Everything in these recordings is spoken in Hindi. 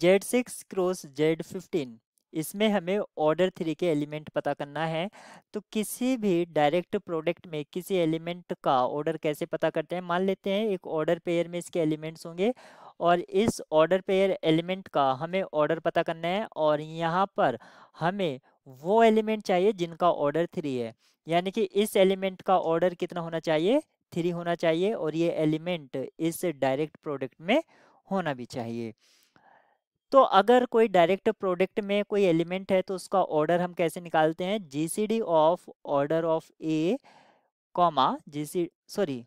Z six cross Z fifteen इसमें हमें ऑर्डर थ्री के एलिमेंट पता करना है तो किसी भी डायरेक्ट प्रोडक्ट में किसी एलिमेंट का ऑर्डर कैसे पता करते हैं मान लेते हैं एक ऑर्डर पेयर में इसके एलिमेंट्स होंगे और इस ऑर्डर पेयर एलिमेंट का हमें ऑर्डर पता करना है और यहाँ पर हमें वो एलिमेंट चाहिए जिनका ऑर्डर थ्री है यानी कि इस एलिमेंट का ऑर्डर कितना होना चाहिए थ्री होना चाहिए और ये एलिमेंट इस डायरेक्ट प्रोडक्ट में होना भी चाहिए तो अगर कोई डायरेक्ट प्रोडक्ट में कोई एलिमेंट है तो उसका ऑर्डर हम कैसे निकालते हैं GCD of order of A comma GC sorry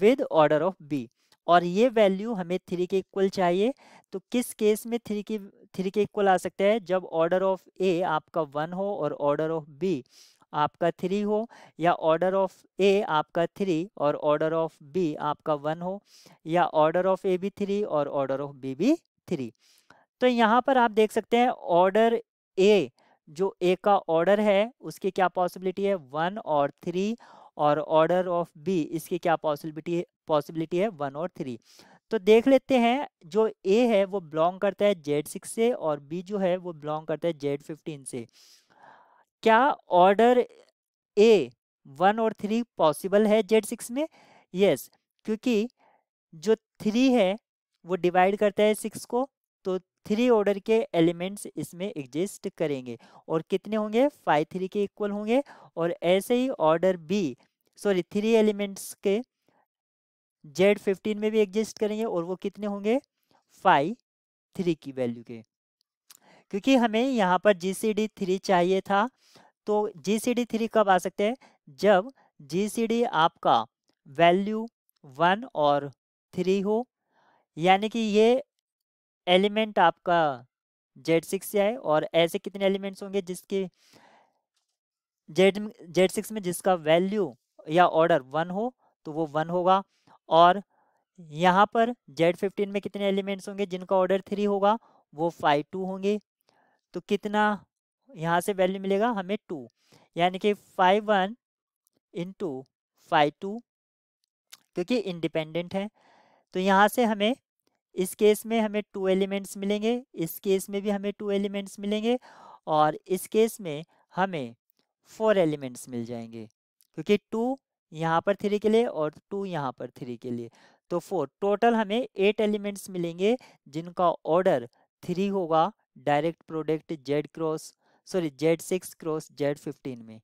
with order of B और ये वैल्यू हमें थ्री के इक्वल चाहिए तो किस केस में थ्री के थ्री के इक्वल आ सकता है जब ऑर्डर ऑफ ए आपका वन हो और ऑर्डर ऑफ बी आपका थ्री हो या ऑर्डर ऑफ ए आपका थ्री और ऑर्डर ऑफ बी आपका वन हो या ऑर्डर ऑफ ए भी थ्री और ऑर्डर ऑफ बी भी थ्री तो यहाँ पर आप देख सकते हैं ऑर्डर ए जो ए का ऑर्डर है उसकी क्या पॉसिबिलिटी है वन और थ्री और ऑर्डर ऑफ बी इसकी क्या पॉसिबिलिटी पॉसिबिलिटी है वन और थ्री तो देख लेते हैं जो ए है वो बिलोंग करता है जेड सिक्स से और बी जो है वो बिलोंग करता है जेड फिफ्टीन से क्या ऑर्डर ए वन और थ्री पॉसिबल है जेड सिक्स में यस yes, क्योंकि जो थ्री है वो डिवाइड करता है सिक्स को तो थ्री ऑर्डर के एलिमेंट्स इसमें एग्जिस्ट करेंगे और कितने होंगे फाइव थ्री के इक्वल होंगे और ऐसे ही order B sorry three elements के जेड फिफ्टीन में भी एग्जिस्ट करेंगे और वो कितने होंगे फाइव थ्री की वैल्यू के क्योंकि हमें यहाँ पर जी सी डी थ्री चाहिए था तो जी सी डी थ्री कब आ सकते हैं जब जी सी डी आपका वैल्यू वन और थ्री हो यानी कि ये एलिमेंट आपका जेड सिक्स से आए और ऐसे कितने एलिमेंट्स होंगे जिसके जेड जेड सिक्स में जिसका वैल्यू या ऑर्डर वन हो तो वो वन होगा और यहाँ पर जेड फिफ्टीन में कितने एलिमेंट्स होंगे जिनका ऑर्डर थ्री होगा वो फाइव टू होंगे तो कितना यहाँ से वैल्यू मिलेगा हमें टू यानी कि five one into five two क्योंकि इंडिपेंडेंट है तो यहाँ से हमें इस केस में हमें टू एलिमेंट्स मिलेंगे इस केस में भी हमें टू एलिमेंट्स मिलेंगे और इस केस में हमें फोर एलिमेंट्स मिल जाएंगे क्योंकि टू यहाँ पर थ्री के लिए और टू यहाँ पर थ्री के लिए तो फोर टोटल हमें एट एलिमेंट्स मिलेंगे जिनका ऑर्डर थ्री होगा direct product Z cross sorry Z six cross Z fifteen में